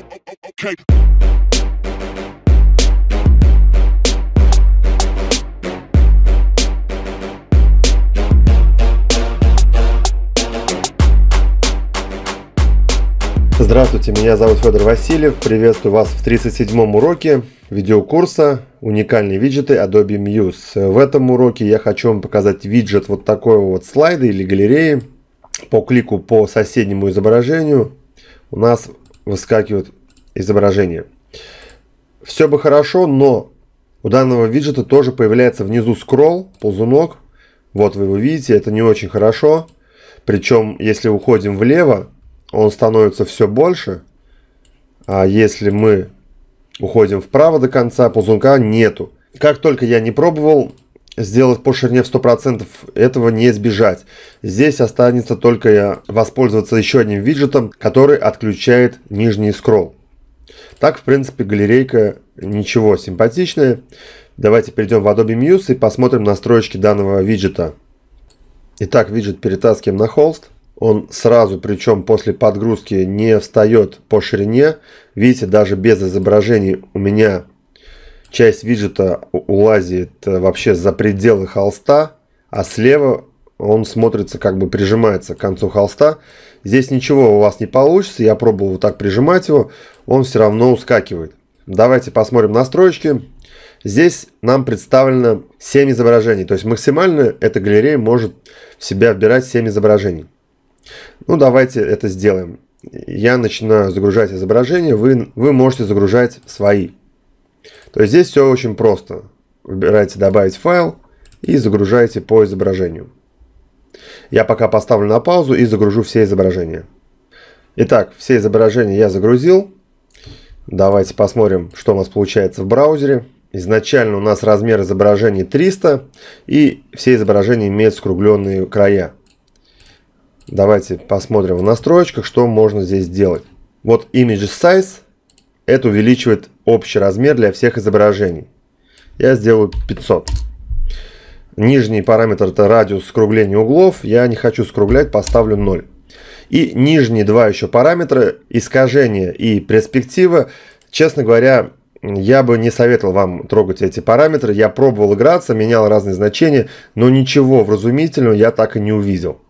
Okay. Здравствуйте, меня зовут Федор Васильев. Приветствую вас в 37-м уроке видеокурса «Уникальные виджеты Adobe Muse». В этом уроке я хочу вам показать виджет вот такого вот слайда или галереи. По клику по соседнему изображению у нас выскакивают изображения. Все бы хорошо, но у данного виджета тоже появляется внизу скролл, ползунок. Вот вы его видите, это не очень хорошо. Причем, если уходим влево, он становится все больше. А если мы уходим вправо до конца, ползунка нету. Как только я не пробовал, сделать по ширине в 100%, этого не избежать. Здесь останется только воспользоваться еще одним виджетом, который отключает нижний скролл. Так, в принципе, галерейка ничего симпатичная. Давайте перейдем в Adobe Muse и посмотрим настройки данного виджета. Итак, виджет перетаскиваем на холст. Он сразу, причем после подгрузки, не встает по ширине. Видите, даже без изображений у меня часть виджета улазит э, вообще за пределы холста, а слева он смотрится как бы прижимается к концу холста. Здесь ничего у вас не получится, я пробовал вот так прижимать его, он все равно ускакивает. Давайте посмотрим настройки. Здесь нам представлено 7 изображений, то есть максимально эта галерея может в себя вбирать 7 изображений. Ну давайте это сделаем. Я начинаю загружать изображения, вы, вы можете загружать свои. То есть здесь все очень просто. Выбираете «Добавить файл» и загружаете по изображению. Я пока поставлю на паузу и загружу все изображения. Итак, все изображения я загрузил. Давайте посмотрим, что у нас получается в браузере. Изначально у нас размер изображения 300, и все изображения имеют скругленные края. Давайте посмотрим в настройках, что можно здесь сделать. Вот image size это увеличивает общий размер для всех изображений. Я сделаю 500. Нижний параметр это радиус скругления углов. Я не хочу скруглять, поставлю 0. И нижние два еще параметра, искажение и перспектива. Честно говоря, я бы не советовал вам трогать эти параметры. Я пробовал играться, менял разные значения, но ничего вразумительного я так и не увидел.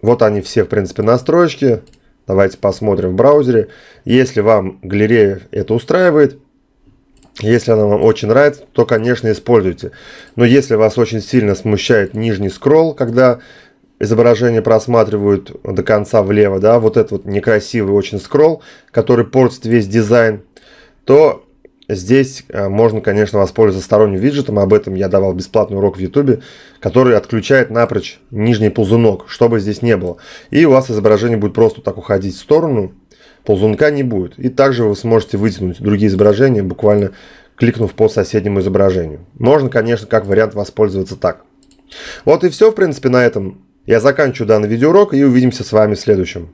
Вот они все, в принципе, настройки. Давайте посмотрим в браузере. Если вам галерея это устраивает, если она вам очень нравится, то, конечно, используйте. Но если вас очень сильно смущает нижний скролл, когда изображение просматривают до конца влево, да, вот этот вот некрасивый очень скролл, который портит весь дизайн, то Здесь э, можно, конечно, воспользоваться сторонним виджетом, об этом я давал бесплатный урок в YouTube, который отключает напрочь нижний ползунок, чтобы здесь не было. И у вас изображение будет просто так уходить в сторону, ползунка не будет. И также вы сможете вытянуть другие изображения, буквально кликнув по соседнему изображению. Можно, конечно, как вариант воспользоваться так. Вот и все, в принципе, на этом. Я заканчиваю данный видеоурок и увидимся с вами в следующем.